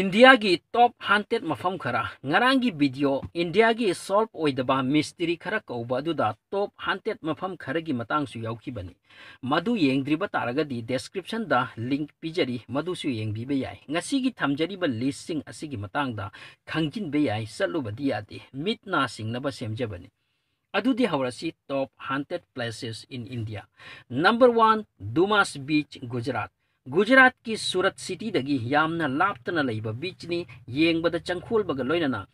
India की top hundred मफम खरा ngaraangi वीडियो इंडिया की सॉल्व ओइदबा मिस्ट्री खर कौब टॉप हंड्रेड मफम खर की मतांग मधु तारगदी डिस्क्रिप्शन दा लिंक पीजरी मधु सु येंगबीबे याई ngasi gi thamjariba list sing asi gi matang da अदुदी हवरसी top hundred places in India number one Dumas beach Gujarat ꯒꯨꯖꯔꯥꯠꯀꯤ ꯁꯨꯔꯠ ꯁꯤꯇꯤꯗꯒꯤ ꯌꯥꯝꯅ ꯂꯥꯞꯇꯅ ꯂꯩꯕ ꯕꯤꯆꯅꯤ ꯌꯦꯡꯕꯗ ꯆꯪꯈꯣꯜꯕꯒ ꯂꯣꯏꯅꯅ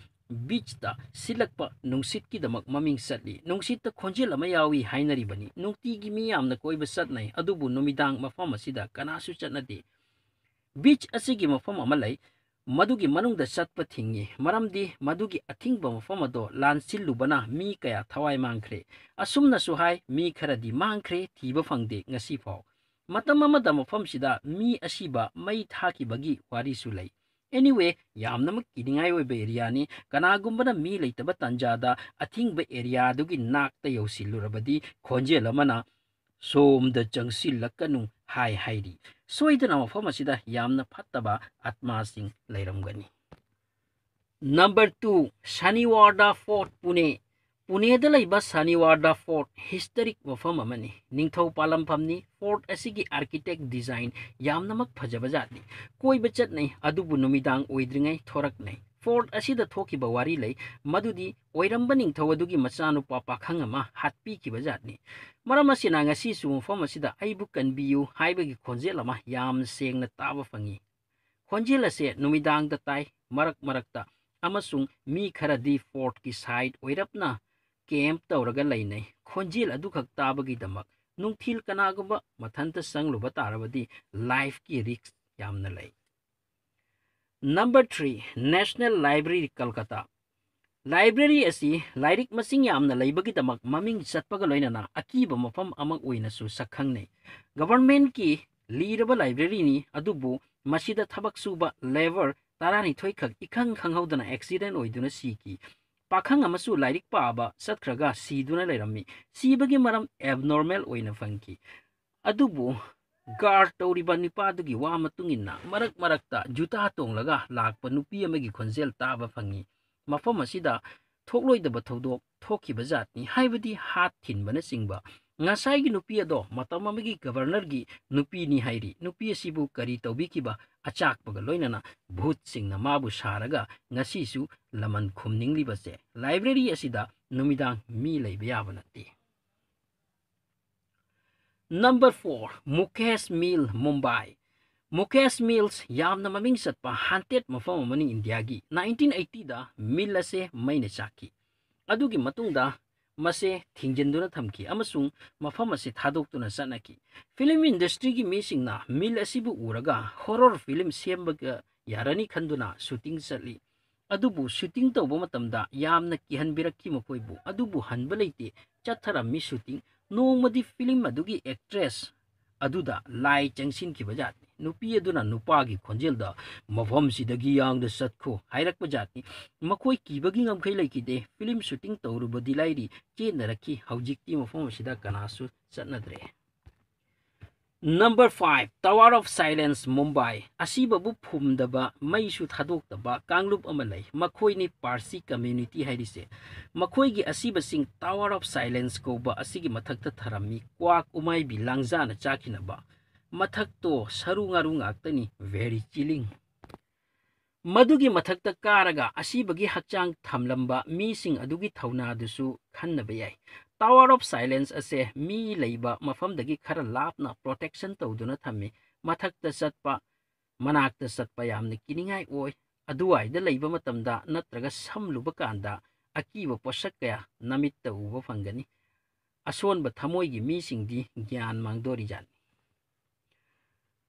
ꯕꯤꯆꯇ ꯁꯤꯠꯂꯛꯄ ꯅꯨꯡꯁꯤꯠꯀꯤꯗꯃꯛ ꯃꯃꯤꯡ ꯆꯠꯂꯤ ꯅꯨꯡꯁꯤꯠꯇ ꯈꯣꯟꯖꯦꯜ ꯑꯃ ꯌꯥꯎꯏ ꯍꯥꯏꯅꯔꯤꯕꯅꯤ ꯅꯨꯡꯇꯤꯒꯤ ꯃꯤ ꯌꯥꯝꯅ ꯀꯣꯏꯕ ꯆꯠꯅꯩ ꯑꯗꯨꯕꯨ ꯅꯨꯃꯤꯗꯥꯡ ꯃꯐꯝ ꯑꯁꯤꯗ ꯀꯅꯥꯁꯨ ꯆꯠꯅꯗꯦ ꯕꯤꯆ ꯑꯁꯤꯒꯤ ꯃꯐꯝ ꯑꯃ ꯂꯩ ꯃꯗꯨꯒꯤ ꯃꯅꯨꯡꯗ ꯆꯠꯄ ꯊꯤꯡꯉꯤ ꯃꯔꯝꯗꯤ ꯃꯗꯨꯒꯤ ꯑꯊꯤꯡꯕ ꯃꯐꯝ ꯑꯗꯣ ꯂꯥꯟꯁꯤꯜꯂꯨꯕꯅ ꯃꯤ ꯀꯌꯥ ꯊꯋꯥꯏ ꯃꯥꯡꯈ꯭ꯔꯦ ꯑꯁꯨꯝꯅꯁꯨ ꯍꯥꯏ ꯃꯤ ꯈꯔꯗꯤ ꯃꯥꯡꯈ꯭ꯔꯦ ꯊꯤꯕ ꯐꯪꯗꯦ ꯉꯁꯤ ꯐꯥꯎ ꯃꯇꯝ ꯑꯃꯗ ꯃꯐꯝꯁꯤꯗ ꯃꯤ ꯑꯁꯤꯕ ꯃꯩ ꯊꯥꯈꯤꯕꯒꯤ ꯋꯥꯔꯤꯁꯨ ꯂꯩ ꯑꯦꯅꯤꯋꯦ ꯌꯥꯝꯅꯃꯛ ꯀꯤꯅꯤꯡꯉꯥꯏ ꯑꯣꯏꯕ ꯑꯦꯔꯤꯌꯥꯅꯤ ꯀꯅꯥꯒꯨꯝꯕꯅ ꯃꯤ ꯂꯩꯇꯕ ꯇꯥꯟꯖꯥꯗ ꯑꯊꯤꯡꯕ ꯑꯦꯔꯤꯌꯥꯗꯨꯒꯤ ꯅꯥꯛꯇ ꯌꯧꯁꯤꯜꯂꯨꯔꯕꯗꯤ ꯈꯣꯟꯖꯦꯜ ꯑꯃꯅ ꯁꯣꯝꯗ ꯆꯪꯁꯤꯜꯂꯛꯀꯅꯨ ꯍꯥꯏ ꯍꯥꯏꯔꯤ ꯁꯣꯏꯗꯅ ꯃꯐꯝ ꯑꯁꯤꯗ ꯌꯥꯝꯅ ꯐꯠꯇꯕ ꯑꯠꯃꯥꯁꯤꯡ ꯂꯩꯔꯝꯒꯅꯤ ꯅꯝꯕꯔ ꯇꯨ ꯁꯅꯤꯋꯥꯔꯗ ꯐꯣꯔꯠ ꯄꯨꯅꯦ पुनेद सानीवाडा फोर्ट हिस्टरीक मौमौ पालाफमी फोर्ट असी आर्किटेक्ट डिजाइन यम फजब जाती कोई चेनेद्री थोरकने फोर्ट अगब वारी ले मधुबनीौ मचानुप पाखा हाथी जाती मरम से ना मौम अब कनबू है खोजेल सें ताब फंगी खोजेल से तई मरक मरक्ता मी खरदी फोर्ट की साइड ओरपना केम तौरगा खोजिल अदाबीदम नुथिल कनागब मथंत संगलुब तारबी लाइफ की रिस्क याम number three national library Calcutta library असी लाइक मिंगदम मिंग चतना अकीब मफम सखने गवर्नमेंट की लीब लाइब्रेरी मसीद सूब लेबर तरह निथ इखंग खादना एक्सीडेंट हो पाखंग अमसु लाइरिक पाबा सत्खरगा सीदुना लेरमी सीबगी मरम एबनॉर्मल ओइन फंकी अदुबु ꯒꯥꯔ ꯇꯧꯔꯤꯕ ꯅꯤꯄꯥꯗꯨꯒꯤ ꯋꯥ ꯃꯇꯨꯡ ꯏꯟꯅ ꯃꯔꯛ ꯃꯔꯛꯇ ꯖꯨꯇꯥ ꯇꯣꯡꯂꯒ ꯂꯥꯛꯄ ꯅꯨꯄꯤ ꯑꯃꯒꯤ ꯈꯣꯟꯖꯦꯜ ꯇꯥꯕ ꯐꯪꯏ ꯃꯐꯝ ꯑꯁꯤꯗ ꯊꯣꯛꯂꯣꯏꯗꯕ ꯊꯧꯗꯣꯛ ꯊꯣꯛꯈꯤꯕ ꯖꯥꯠꯅꯤ ꯍꯥꯏꯕꯗꯤ ꯍꯥꯠ ꯊꯤꯟꯕꯅꯆꯤꯡꯕ ꯉꯁꯥꯏꯒꯤ ꯅꯨꯄꯤ ꯑꯗꯣ ꯃꯇꯝ ꯑꯃꯒꯤ ꯒꯕꯔꯅꯔꯒꯤ ꯅꯨꯄꯤꯅꯤ ꯍꯥꯏꯔꯤ ꯅꯨꯄꯤ ꯑꯁꯤꯕꯨ ꯀꯔꯤ ꯇꯧꯕꯤꯈꯤꯕ ꯑꯆꯥꯛꯄꯒ ꯂꯣꯏꯅꯅ ꯚꯨꯠꯁꯤꯡꯅ ꯃꯥꯕꯨ ꯁꯥꯔꯒ ꯉꯁꯤꯁꯨ ꯂꯃꯟ ꯈꯨꯝꯅꯤꯡꯂꯤꯕꯁꯦ ꯂꯥꯏꯕ꯭ꯔꯦꯔꯤ ꯑꯁꯤꯗ ꯅꯨꯃꯤꯗꯥꯡ ꯃꯤ ꯂꯩꯕ ꯌꯥꯕ ꯅꯠꯇꯦ number four Mukesh mill Mumbai Mukesh mills ꯌꯥꯝꯅ ꯃꯃꯤꯡ ꯆꯠꯄ ꯍꯥꯟꯇꯦꯠ ꯃꯐꯝ ꯑꯃꯅꯤ ꯏꯟꯗꯤꯌꯥꯒꯤ ꯅꯥꯏꯟꯇꯤꯟ ꯑꯩꯠꯇꯤꯗ ꯃꯤꯜ ꯑꯁꯦ ꯃꯩꯅ ꯆꯥꯛꯈꯤ ꯑꯗꯨꯒꯤ ꯃꯇꯨꯡꯗ ꯃꯁꯦ ꯊꯤꯡꯖꯤꯟꯗꯨꯅ ꯊꯝꯈꯤ ꯑꯃꯁꯨꯡ ꯃꯐꯝ ꯑꯁꯤ ꯊꯥꯗꯣꯛꯇꯨꯅ ꯆꯠꯅꯈꯤ ꯐꯤꯂꯝ ꯏꯟꯗꯁꯇ꯭ꯔꯤꯒꯤ ꯃꯤꯁꯤꯡꯅ ꯃꯤꯜ ꯑꯁꯤꯕꯨ ꯎꯔꯒ ꯍꯣꯔꯔ ꯐꯤꯂꯝ ꯁꯦꯝꯕꯒ ꯌꯥꯔꯅꯤ ꯈꯟꯗꯨꯅ ꯁꯨꯇꯤꯡ ꯆꯠꯂꯤ ꯑꯗꯨꯕꯨ ꯁꯨꯇꯤꯡ ꯇꯧꯕ ꯃꯇꯝꯗ ꯌꯥꯝꯅ ꯀꯤꯍꯟꯕꯤꯔꯛꯈꯤ ꯃꯈꯣꯏꯕꯨ ꯑꯗꯨꯕꯨ ꯍꯟꯕ ꯂꯩꯇꯦ ꯆꯠꯊꯔꯝꯃꯤ ꯁꯨꯇꯤꯡ ꯅꯣꯡꯃꯗꯤ ꯐꯤꯂꯝ ꯑꯗꯨꯒꯤ ꯑꯦꯛꯇ꯭ꯔꯦꯁ ꯑꯗꯨꯗ ꯂꯥꯏ ꯆꯪꯁꯤꯟꯈꯤꯕ ꯖꯥꯠꯅꯤ नुपी खोजेल मवमसीदी चतखो है जाति मई कीबी लेकिदे फिल्म सूटिंग तौरबी लाइरी चेनर की हजिकी मौम से कनासु चे number five tower of silence Mumbai फूमदब मईसु थादब कालूपनी पारसी कम्युनिटी है टावर ऑफ सैलेंस कौब अगर मथक्त थरमी क्वाक उमाई भी लाजा चाखीब ꯃꯊꯛꯇꯣ ꯁꯔꯨ ꯉꯥꯔꯨ ꯉꯥꯛꯇꯅꯤ ꯚꯦꯔꯤ ꯆꯤꯂꯤꯡ ꯃꯗꯨꯒꯤ ꯃꯊꯛꯇ ꯀꯥꯔꯒ ꯑꯁꯤꯕꯒꯤ ꯍꯛꯆꯥꯡ ꯊꯝꯂꯝꯕ ꯃꯤꯁꯤꯡ ꯑꯗꯨꯒꯤ ꯊꯧꯅꯥꯗꯨꯁꯨ ꯈꯟꯅꯕ ꯌꯥꯏ ꯇꯥꯋꯔ ꯑꯣꯐ ꯁꯥꯏꯂꯦꯟꯁ ꯑꯁꯦ ꯃꯤ ꯂꯩꯕ ꯃꯐꯝꯗꯒꯤ ꯈꯔ ꯂꯥꯞꯅ ꯄ꯭ꯔꯣꯇꯦꯛꯁꯟ ꯇꯧꯗꯨꯅ ꯊꯝꯃꯤ ꯃꯊꯛꯇ ꯆꯠꯄ ꯃꯅꯥꯛꯇ ꯆꯠꯄ ꯌꯥꯝꯅ ꯀꯤꯅꯤꯡꯉꯥꯏ ꯑꯣꯏ ꯑꯗꯨꯋꯥꯏꯗ ꯂꯩꯕ ꯃꯇꯝꯗ ꯅꯠꯇ꯭ꯔꯒ ꯁꯝꯂꯨꯕ ꯀꯥꯟꯗ ꯑꯀꯤꯕ ꯄꯣꯠꯁꯛ ꯀꯌꯥ ꯅꯃꯤꯠꯇ ꯎꯕ ꯐꯪꯒꯅꯤ ꯑꯁꯣꯟꯕ ꯊꯃꯣꯏꯒꯤ ꯃꯤꯁꯤꯡꯗꯤ ꯒ꯭ꯌꯥꯟ ꯃꯥꯡꯗꯣꯔꯤꯖꯥꯠꯅꯤ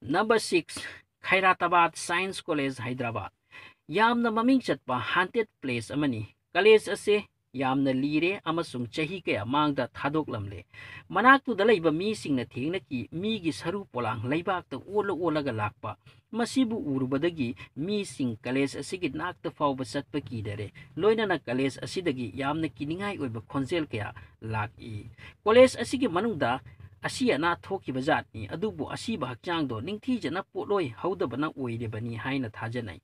ꯅꯝꯕꯔ ꯁꯤꯛꯁ ꯈꯩꯔꯥꯇꯕꯥꯗ ꯁꯥꯏꯟꯁ ꯀꯣꯂꯦꯖ ꯍꯥꯏꯗ꯭ꯔꯕꯥꯗ ꯌꯥꯝꯅ ꯃꯃꯤꯡ ꯆꯠꯄ ꯍꯥꯟꯇꯦꯠ ꯄ꯭ꯂꯦꯁ ꯑꯃꯅꯤ ꯀꯂꯦꯖ ꯑꯁꯦ ꯌꯥꯝꯅ ꯂꯤꯔꯦ ꯑꯃꯁꯨꯡ ꯆꯍꯤ ꯀꯌꯥ ꯃꯥꯡꯗ ꯊꯥꯗꯣꯛꯂꯝꯂꯦ ꯃꯅꯥꯛꯇꯨꯗ ꯂꯩꯕ ꯃꯤꯁꯤꯡꯅ ꯊꯦꯡꯅꯈꯤ ꯃꯤꯒꯤ ꯁꯔꯨ ꯄꯣꯂꯥꯡ ꯂꯩꯕꯥꯛꯇ ꯑꯣꯜꯂ ꯑꯣꯜꯂꯒ ꯂꯥꯛꯄ ꯃꯁꯤꯕꯨ ꯎꯔꯨꯕꯗꯒꯤ ꯃꯤꯁꯤꯡ ꯀꯂꯦꯖ ꯑꯁꯤꯒꯤ ꯅꯥꯛꯇ ꯐꯥꯎꯕ ꯆꯠꯄ ꯀꯤꯗꯔꯦ ꯂꯣꯏꯅꯅ ꯀꯂꯦꯖ ꯑꯁꯤꯗꯒꯤ ꯌꯥꯝꯅ ꯀꯤꯅꯤꯡꯉꯥꯏ ꯑꯣꯏꯕ ꯈꯣꯟꯖꯦꯜ ꯀꯌꯥ ꯂꯥꯛꯏ ꯀꯣꯂꯦꯖ ꯑꯁꯤꯒꯤ ꯃꯅꯨꯡꯗ अनाथोकी हकचांगीजन पोटोई होदबना थाजनाई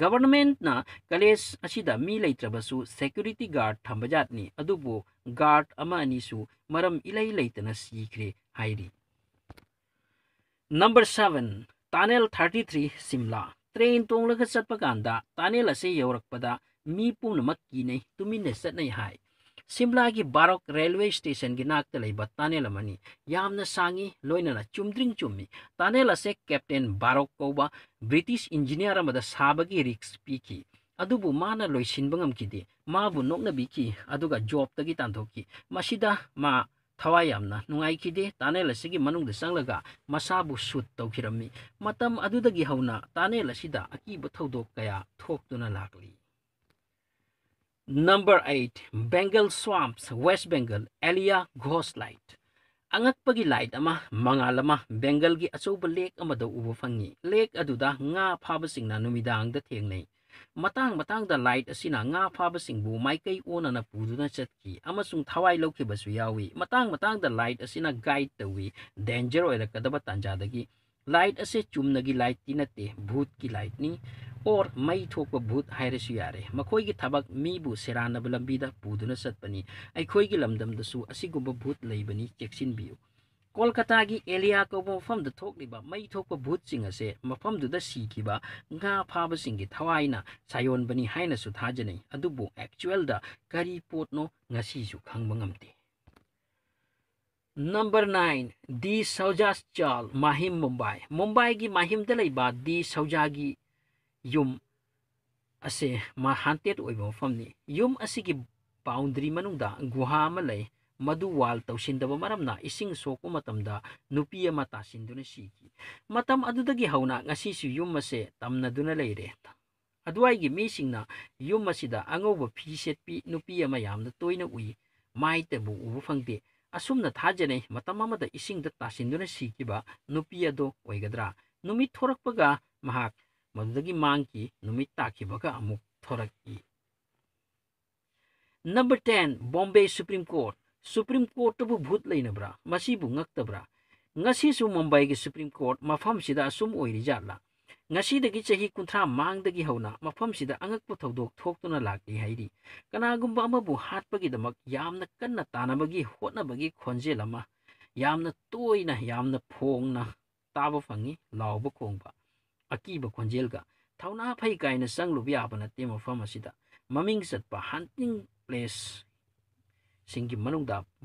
गवर्नमेंट ना कॉलेज असीद मी लेत्रबसु सेक्युरिटी गार्ड थंबजातनी अदुबो गार्ड अमानीसु मरम इलै लेतना सीखरे हाइरी नंबर 7 टनल 33 सिमला ट्रेन तोंगलग चतपगांदा टनल असे यवरकपदा मी पुनमक कीने तुम्हें चतने हाय ꯁꯤꯝꯂꯥꯒꯤ ꯕꯥꯔꯣꯛ ꯔꯦꯜꯋꯦ ꯁ꯭ꯇꯦꯁꯟꯒꯤ ꯅꯥꯛꯇ ꯂꯩꯕ ꯇꯥꯅꯦꯜ ꯑꯃꯅꯤ ꯌꯥꯝꯅ ꯁꯥꯡꯉꯤ ꯂꯣꯏꯅꯅ ꯆꯨꯝꯗ꯭ꯔꯤꯡ ꯆꯨꯝꯃꯤ ꯇꯥꯅꯦꯜ ꯑꯁꯦ ꯀꯦꯞꯇꯦꯟ ꯕꯥꯔꯣꯛ ꯀꯧꯕ ꯕ꯭ꯔꯤꯇꯤꯁ ꯏꯟꯖꯤꯅꯤꯌꯔ ꯑꯃꯗ ꯁꯥꯕꯒꯤ ꯔꯤꯛꯁ ꯄꯤꯈꯤ ꯑꯗꯨꯕꯨ ꯃꯥꯅ ꯂꯣꯏꯁꯤꯟꯕ ꯉꯝꯈꯤꯗꯦ ꯃꯥꯕꯨ ꯅꯣꯛꯅꯕꯤꯈꯤ ꯑꯗꯨꯒ ꯖꯣꯕꯇꯒꯤ ꯇꯥꯟꯊꯣꯛꯈꯤ ꯃꯁꯤꯗ ꯃꯥ ꯊꯋꯥꯏ ꯌꯥꯝꯅ ꯅꯨꯡꯉꯥꯏꯈꯤꯗꯦ ꯇꯥꯅꯦꯜ ꯑꯁꯤꯒꯤ ꯃꯅꯨꯡꯗ ꯆꯪꯂꯒ ꯃꯁꯥꯕꯨ ꯁꯨꯠ ꯇꯧꯈꯤꯔꯝꯃꯤ ꯃꯇꯝ ꯑꯗꯨꯗꯒꯤ ꯍꯧꯅ ꯇꯥꯅꯦꯜ ꯑꯁꯤꯗ ꯑꯀꯤꯕ ꯊꯧꯗꯣꯛ ꯀꯌꯥ ꯊꯣꯛꯇꯨꯅ ꯂꯥꯛꯂꯤ Number 8, Bengal Swamps, West Bengal, Elia Ghost Light. Angakpagi light ama mangalama Bengalgi achuba lake amada ubo fangi. Lake aduda nga phaba numidangda thengnei. Matang matangda light asina nga phaba singbu maikai onana puduna chatki amasung thawai lokhibasu yawi. Matang matangda light asina guide tawi danger oirakadaba tanjadagi. Light ase chumnagi light ti natte bhut ki light ni. और मई थोप भूत है मखोई की थबक मीबू सेराब लम्बी पुदन सत्नी भूत लेबनी चेक्सी भी कोलकाता की एलिया कौब मौम थोड़ी मई थोप भूत चिंगे मौम सिंह फाबी थवाई सायोबनी थाजने एक्चुअल करी पोटनो खबे नंबर नाइन दि सौजा चाल माहिम मुंबई मुंबई की माहिम दी सौजा की ꯌꯨꯝ ꯑꯁꯦ ꯃꯥ ꯍꯥꯟꯇꯦꯠ ꯑꯣꯏꯕ ꯃꯐꯝꯅꯤ ꯌꯨꯝ ꯑꯁꯤꯒꯤ ꯕꯥꯎꯟꯗ꯭ꯔꯤ ꯃꯅꯨꯡꯗ ꯒꯨꯍꯥ ꯑꯃ ꯂꯩ ꯃꯗꯨ ꯋꯥꯜ ꯇꯧꯁꯤꯟꯗꯕ ꯃꯔꯝꯅ ꯏꯁꯤꯡ ꯁꯣꯛꯄ ꯃꯇꯝꯗ ꯅꯨꯄꯤ ꯑꯃ ꯇꯥꯁꯤꯟꯗꯨꯅ ꯁꯤꯈꯤ ꯃꯇꯝ ꯑꯗꯨꯗꯒꯤ ꯍꯧꯅ ꯉꯁꯤꯁꯨ ꯌꯨꯝ ꯑꯁꯦ ꯇꯝꯅꯗꯨꯅ ꯂꯩꯔꯦ ꯑꯗꯨꯋꯥꯏꯒꯤ ꯃꯤꯁꯤꯡꯅ ꯌꯨꯝ ꯑꯁꯤꯗ ꯑꯉꯧꯕ ꯐꯤ ꯁꯦꯠꯄꯤ ꯅꯨꯄꯤ ꯑꯃ ꯌꯥꯝꯅ ꯇꯣꯏꯅ ꯎꯏ ꯃꯥꯏꯇꯕꯨ ꯎꯕ ꯐꯪꯗꯦ ꯑꯁꯨꯝꯅ ꯊꯥꯖꯅꯩ ꯃꯇꯝ ꯑꯃꯗ ꯏꯁꯤꯡꯗ ꯇꯥꯁꯤꯟꯗꯨꯅ ꯁꯤꯈꯤꯕ ꯅꯨꯄꯤ ꯑꯗꯣ ꯑꯣꯏꯒꯗ꯭ꯔꯥ ꯅꯨꯃꯤꯠ ꯊꯣꯔꯛꯄꯒ ꯃꯍꯥꯛ ꯃꯗꯨꯗꯒꯤ ꯃꯥꯡꯈꯤ ꯅꯨꯃꯤꯠ ꯇꯥꯈꯤꯕꯒ ꯑꯃꯨꯛ ꯊꯣꯔꯛꯏ number ten Bombay supreme court supreme ꯀꯣꯔꯠꯇꯕꯨ ꯚꯨꯠ ꯂꯩꯅꯕ꯭ꯔꯥ ꯃꯁꯤꯕꯨ ꯉꯛꯇꯕ꯭ꯔꯥ ꯉꯁꯤꯁꯨ ꯃꯨꯝꯕꯥꯏꯒꯤ ꯁꯨꯄ꯭ꯔꯤꯝ ꯀꯣꯔꯠ ꯃꯐꯝꯁꯤꯗ ꯑꯁꯨꯝ ꯑꯣꯏꯔꯤꯖꯥꯠꯂꯥ ꯉꯁꯤꯗꯒꯤ ꯆꯍꯤ ꯀꯨꯟꯊ꯭ꯔꯥ ꯃꯥꯡꯗꯒꯤ ꯍꯧꯅ ꯃꯐꯝꯁꯤꯗ ꯑꯉꯛꯄ ꯊꯧꯗꯣꯛ ꯊꯣꯛꯇꯨꯅ ꯂꯥꯛꯂꯤ ꯍꯥꯏꯔꯤ ꯀꯅꯥꯒꯨꯝꯕ ꯑꯃꯕꯨ ꯍꯥꯠꯄꯒꯤꯗꯃꯛ ꯌꯥꯝꯅ ꯀꯟꯅ ꯇꯥꯟꯅꯕꯒꯤ ꯍꯣꯠꯅꯕꯒꯤ ꯈꯣꯟꯖꯦꯜ ꯑꯃ ꯌꯥꯝꯅ ꯇꯣꯏꯅ ꯌꯥꯝꯅ ꯐꯣꯡꯅ ꯇꯥꯕ ꯐꯪꯉꯤ ꯂꯥꯎꯕ ꯈꯣꯡꯕ अकीब खोजेल थौना फै कई चलूबा नाते मौम से चत haunting place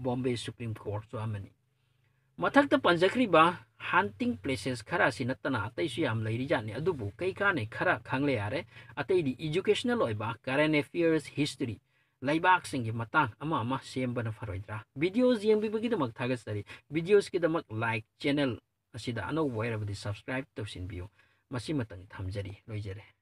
Bombay supreme court मथक पाजख्रीब हंटिंग प्लेसेस खरा से नतना अतम लेरीजाने कई का खरा खाले यार अत इजुकेशनल करें अफेयर्स हिस्ट्री लेबाब फरद्रा भिडियोजीदम थागरी भिडियोजीद लाइक चेनेल अनौब सब्सक्राइब तौशन तो masih matangi tamjari loijere